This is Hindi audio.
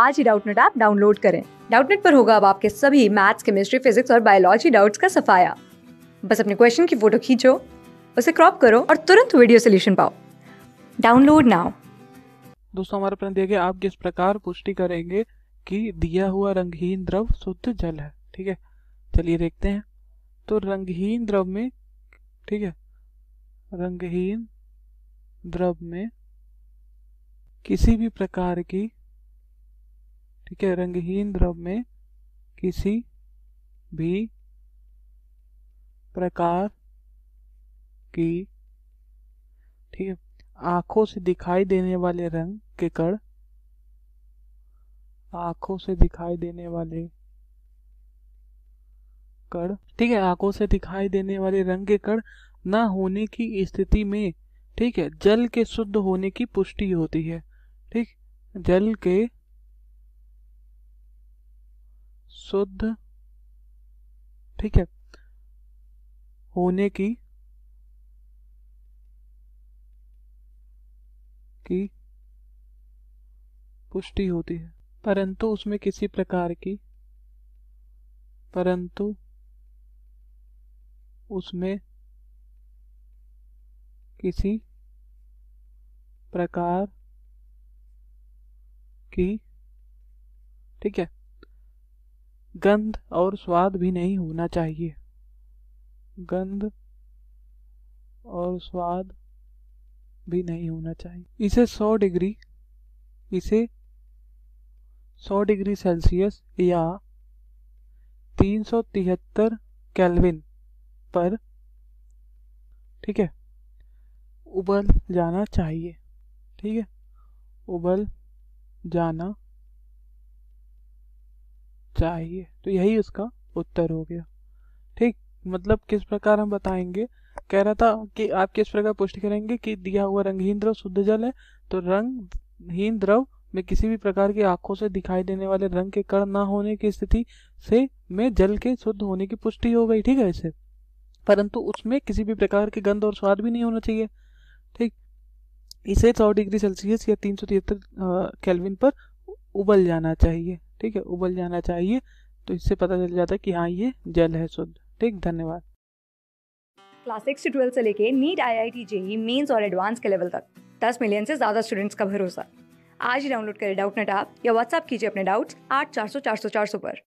आज ही डाउटनेट ऐप डाउनलोड करें डाउटनेट पर होगा अब आपके सभी मैथ्स केमिस्ट्री फिजिक्स और बायोलॉजी डाउट्स का सफाया बस अपने क्वेश्चन की फोटो खींचो उसे क्रॉप करो और तुरंत वीडियो सोल्यूशन पाओ डाउनलोड नाउ दोस्तों हमारा प्रश्न देखिए आप किस प्रकार पुष्टि करेंगे कि दिया हुआ रंगहीन द्रव शुद्ध जल है ठीक है चलिए देखते हैं तो रंगहीन द्रव में ठीक है रंगहीन द्रव में किसी भी प्रकार की ठीक है रंगहीन द्रव में किसी भी प्रकार की ठीक है आंखों से दिखाई देने वाले रंग के कण आंखों से दिखाई देने वाले कण ठीक है आंखों से दिखाई देने वाले रंग के कण ना होने की स्थिति में ठीक है जल के शुद्ध होने की पुष्टि होती है ठीक जल के शुद्ध ठीक है होने की की पुष्टि होती है परंतु उसमें किसी प्रकार की परंतु उसमें किसी प्रकार की ठीक है गंध और स्वाद भी नहीं होना चाहिए गंध और स्वाद भी नहीं होना चाहिए इसे 100 डिग्री इसे 100 डिग्री सेल्सियस या तिहत्तर कैलविन पर ठीक है उबल जाना चाहिए ठीक है उबल जाना चाहिए तो यही इसका उत्तर हो गया ठीक मतलब किस प्रकार हम बताएंगे कह रहा था कि आप किस प्रकार पुष्टि करेंगे कि दिया हुआ रंगहीन द्रव शुद्ध जल है तो रंगहीन द्रव में किसी भी प्रकार की आंखों से दिखाई देने वाले रंग के कण ना होने की स्थिति से में जल के शुद्ध होने की पुष्टि हो गई ठीक है इसे परंतु उसमें किसी भी प्रकार के गंध और स्वाद भी नहीं होना चाहिए ठीक इसे सौ डिग्री सेल्सियस या तीन सौ तिहत्तर कैलविन पर उबल जाना चाहिए ठीक है उबल जाना चाहिए तो इससे पता चल जाता है कि हाँ ये जल है शुद्ध ठीक धन्यवाद क्लास सिक्स से ट्वेल्थ से लेके NEET I I T JEE mains और एडवांस के लेवल तक दस मिलियन से ज़्यादा स्टूडेंट्स का भरोसा आज ही डाउनलोड करें डाउट नेट आप या व्हाट्सअप कीजिए अपने डाउट्स आठ चार सौ चार सौ चार सौ पर